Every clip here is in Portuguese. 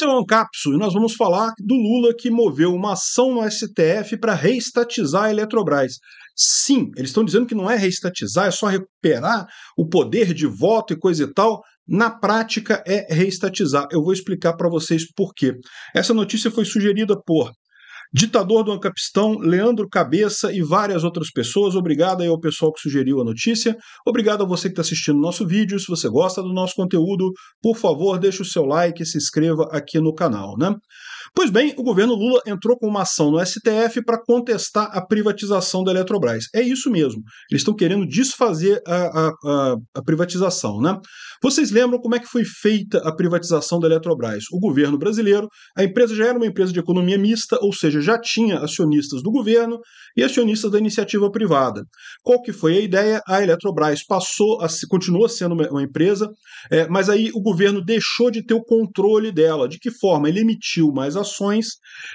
Esse é o Ancapsu e nós vamos falar do Lula que moveu uma ação no STF para reestatizar a Eletrobras. Sim, eles estão dizendo que não é reestatizar, é só recuperar o poder de voto e coisa e tal. Na prática, é reestatizar. Eu vou explicar para vocês por quê. Essa notícia foi sugerida por ditador do Ancapistão, Leandro Cabeça e várias outras pessoas. Obrigado aí ao pessoal que sugeriu a notícia. Obrigado a você que está assistindo nosso vídeo. Se você gosta do nosso conteúdo, por favor, deixe o seu like e se inscreva aqui no canal, né? Pois bem, o governo Lula entrou com uma ação no STF para contestar a privatização da Eletrobras. É isso mesmo. Eles estão querendo desfazer a, a, a, a privatização, né? Vocês lembram como é que foi feita a privatização da Eletrobras? O governo brasileiro, a empresa já era uma empresa de economia mista, ou seja, já tinha acionistas do governo e acionistas da iniciativa privada. Qual que foi a ideia? A Eletrobras passou a continua sendo uma, uma empresa, é, mas aí o governo deixou de ter o controle dela. De que forma? Ele emitiu mais ações,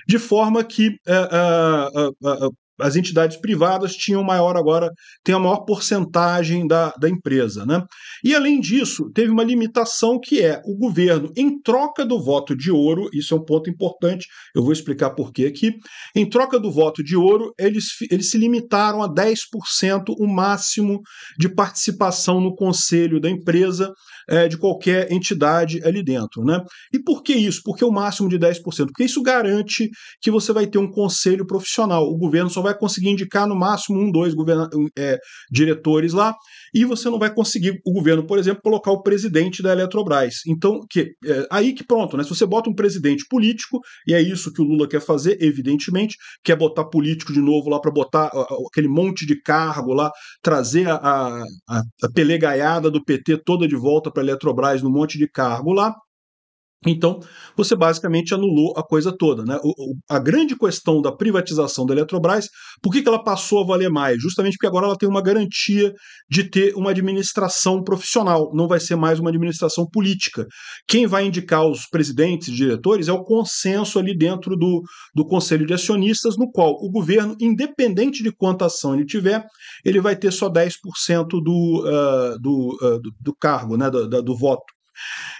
de forma que é, é, é, é as entidades privadas tinham maior agora, tem a maior porcentagem da, da empresa. Né? E além disso, teve uma limitação que é o governo, em troca do voto de ouro, isso é um ponto importante, eu vou explicar por que aqui, em troca do voto de ouro, eles, eles se limitaram a 10% o máximo de participação no conselho da empresa é, de qualquer entidade ali dentro. Né? E por que isso? Porque o máximo de 10%? Porque isso garante que você vai ter um conselho profissional. O governo só vai conseguir indicar no máximo um, dois é, diretores lá, e você não vai conseguir o governo, por exemplo, colocar o presidente da Eletrobras. Então, que, é, aí que pronto, né? Se você bota um presidente político, e é isso que o Lula quer fazer, evidentemente, quer botar político de novo lá para botar aquele monte de cargo lá, trazer a, a, a pelegaiada do PT toda de volta para a Eletrobras no monte de cargo lá. Então, você basicamente anulou a coisa toda. Né? O, o, a grande questão da privatização da Eletrobras, por que, que ela passou a valer mais? Justamente porque agora ela tem uma garantia de ter uma administração profissional, não vai ser mais uma administração política. Quem vai indicar os presidentes e diretores é o consenso ali dentro do, do Conselho de Acionistas, no qual o governo, independente de quanta ação ele tiver, ele vai ter só 10% do, uh, do, uh, do, do cargo, né? do, do, do voto.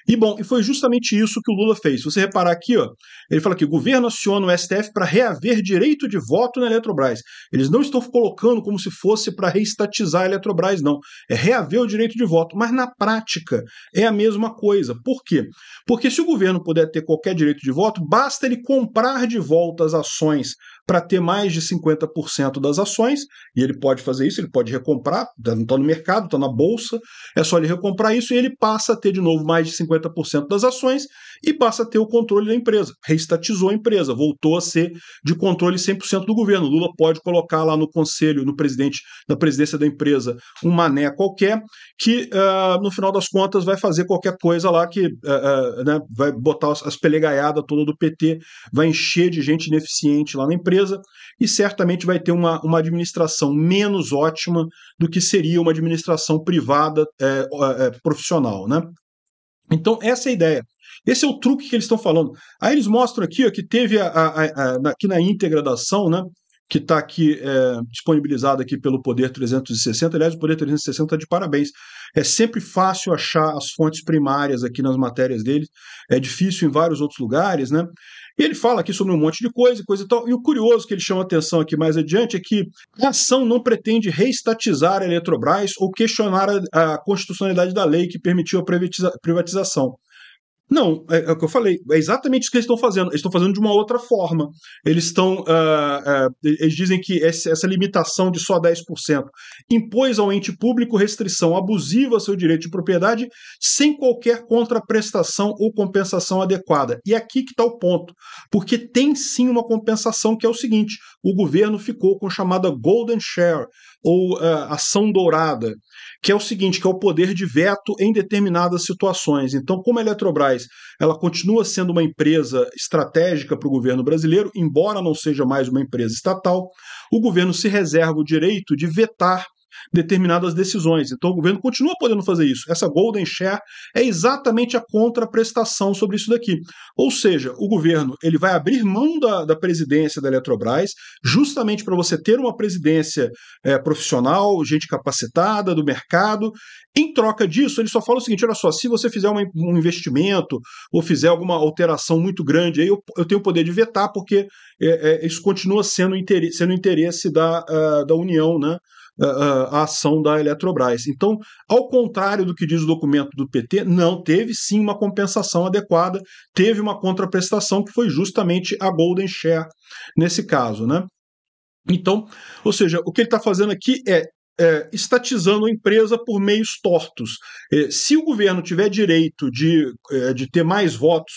E bom, e foi justamente isso que o Lula fez. Se você reparar aqui, ó, ele fala que o governo aciona o STF para reaver direito de voto na Eletrobras. Eles não estão colocando como se fosse para reestatizar a Eletrobras, não. É reaver o direito de voto. Mas na prática é a mesma coisa. Por quê? Porque se o governo puder ter qualquer direito de voto, basta ele comprar de volta as ações para ter mais de 50% das ações, e ele pode fazer isso, ele pode recomprar, tá, não está no mercado, está na bolsa, é só ele recomprar isso e ele passa a ter de novo mais de 50% das ações e passa a ter o controle da empresa. Reestatizou a empresa, voltou a ser de controle 100% do governo. Lula pode colocar lá no conselho, no presidente, na presidência da empresa, um mané qualquer, que uh, no final das contas vai fazer qualquer coisa lá que uh, uh, né, vai botar as pelegaiadas toda do PT, vai encher de gente ineficiente lá na empresa empresa e certamente vai ter uma, uma administração menos ótima do que seria uma administração privada é, é, profissional. Né? Então, essa é a ideia. Esse é o truque que eles estão falando. Aí eles mostram aqui ó, que teve a, a, a, aqui na íntegra da ação, né? que está aqui é, disponibilizado aqui pelo Poder 360. Aliás, o Poder 360 está de parabéns. É sempre fácil achar as fontes primárias aqui nas matérias dele. É difícil em vários outros lugares, né? E ele fala aqui sobre um monte de coisa e coisa e tal. E o curioso que ele chama atenção aqui mais adiante é que a ação não pretende reestatizar a Eletrobras ou questionar a, a constitucionalidade da lei que permitiu a privatização. Não, é, é, o que eu falei. É exatamente isso que eles estão fazendo. Eles estão fazendo de uma outra forma. Eles estão. Uh, uh, eles dizem que essa limitação de só 10% impôs ao ente público restrição abusiva ao seu direito de propriedade sem qualquer contraprestação ou compensação adequada. E é aqui que está o ponto. Porque tem sim uma compensação que é o seguinte: o governo ficou com a chamada Golden Share, ou uh, ação dourada, que é o seguinte, que é o poder de veto em determinadas situações. Então, como a Eletrobras ela continua sendo uma empresa estratégica para o governo brasileiro, embora não seja mais uma empresa estatal, o governo se reserva o direito de vetar determinadas decisões. Então o governo continua podendo fazer isso. Essa golden share é exatamente a contraprestação sobre isso daqui. Ou seja, o governo ele vai abrir mão da, da presidência da Eletrobras justamente para você ter uma presidência é, profissional, gente capacitada, do mercado. Em troca disso, ele só fala o seguinte: olha só, se você fizer um investimento ou fizer alguma alteração muito grande, aí eu, eu tenho o poder de vetar, porque é, é, isso continua sendo interesse, sendo interesse da, uh, da União, né? a ação da Eletrobras. Então, ao contrário do que diz o documento do PT, não teve sim uma compensação adequada, teve uma contraprestação que foi justamente a Golden Share nesse caso, né? Então, ou seja, o que ele está fazendo aqui é é, estatizando a empresa por meios tortos. É, se o governo tiver direito de, é, de ter mais votos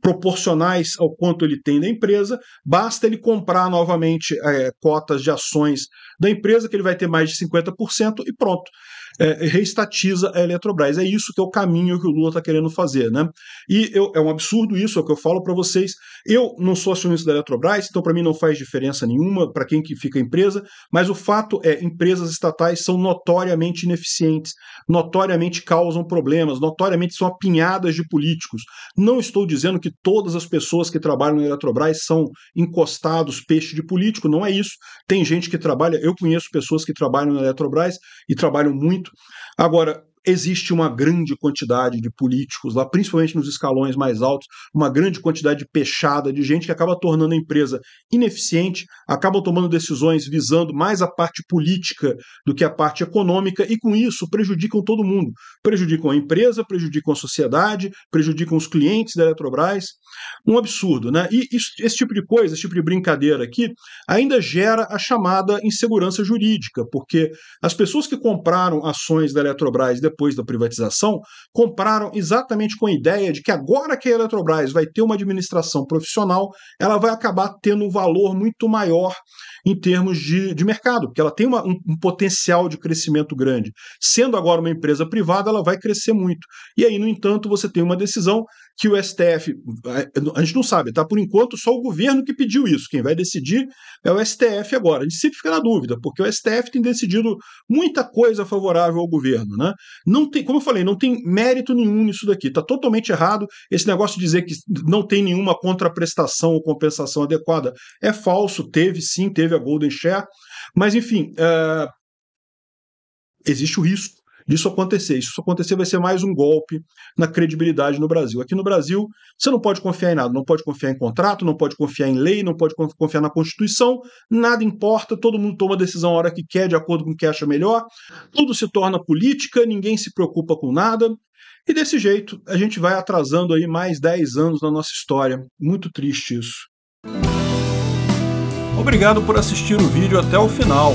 proporcionais ao quanto ele tem da empresa, basta ele comprar novamente é, cotas de ações da empresa, que ele vai ter mais de 50% e pronto é, reestatiza a Eletrobras. É isso que é o caminho que o Lula está querendo fazer. Né? E eu, é um absurdo isso, é o que eu falo para vocês. Eu não sou acionista da Eletrobras, então para mim não faz diferença nenhuma para quem que fica a empresa, mas o fato é empresas estatais são notoriamente ineficientes, notoriamente causam problemas, notoriamente são apinhadas de políticos. Não estou dizendo que todas as pessoas que trabalham na Eletrobras são encostados, peixe de político, não é isso. Tem gente que trabalha, eu conheço pessoas que trabalham na Eletrobras e trabalham muito Agora, existe uma grande quantidade de políticos lá, principalmente nos escalões mais altos, uma grande quantidade de peixada de gente que acaba tornando a empresa ineficiente, acaba tomando decisões visando mais a parte política do que a parte econômica e com isso prejudicam todo mundo, prejudicam a empresa, prejudicam a sociedade, prejudicam os clientes da Eletrobras, um absurdo, né? E isso, esse tipo de coisa, esse tipo de brincadeira aqui, ainda gera a chamada insegurança jurídica, porque as pessoas que compraram ações da Eletrobras depois da privatização, compraram exatamente com a ideia de que agora que a Eletrobras vai ter uma administração profissional, ela vai acabar tendo um valor muito maior em termos de, de mercado, porque ela tem uma, um, um potencial de crescimento grande. Sendo agora uma empresa privada, ela vai crescer muito. E aí, no entanto, você tem uma decisão que o STF. A gente não sabe, tá? Por enquanto, só o governo que pediu isso. Quem vai decidir é o STF agora. A gente sempre fica na dúvida, porque o STF tem decidido muita coisa favorável ao governo, né? Não tem, como eu falei, não tem mérito nenhum nisso daqui. Tá totalmente errado esse negócio de dizer que não tem nenhuma contraprestação ou compensação adequada. É falso, teve sim, teve a Golden Share, mas enfim. Uh, existe o risco disso acontecer. Isso acontecer vai ser mais um golpe na credibilidade no Brasil. Aqui no Brasil, você não pode confiar em nada, não pode confiar em contrato, não pode confiar em lei, não pode confiar na Constituição, nada importa, todo mundo toma decisão a hora que quer, de acordo com o que acha melhor, tudo se torna política, ninguém se preocupa com nada. E desse jeito, a gente vai atrasando aí mais 10 anos na nossa história. Muito triste isso. Obrigado por assistir o vídeo até o final.